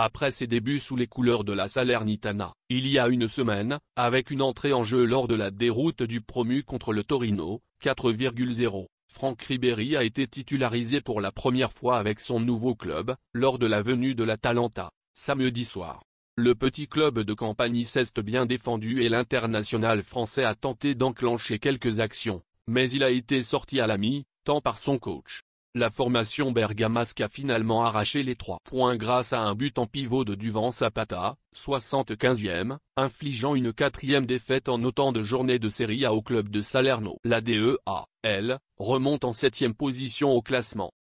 Après ses débuts sous les couleurs de la Salernitana, il y a une semaine, avec une entrée en jeu lors de la déroute du promu contre le Torino, 4,0, Franck Ribéry a été titularisé pour la première fois avec son nouveau club, lors de la venue de la l'Atalanta, samedi soir. Le petit club de campagne s'est bien défendu et l'international français a tenté d'enclencher quelques actions, mais il a été sorti à la mi-temps par son coach la formation bergamasque a finalement arraché les trois points grâce à un but en pivot de Duvan Zapata, 75e, infligeant une quatrième défaite en autant de journées de Série A au club de Salerno. La DEA, elle, remonte en septième position au classement.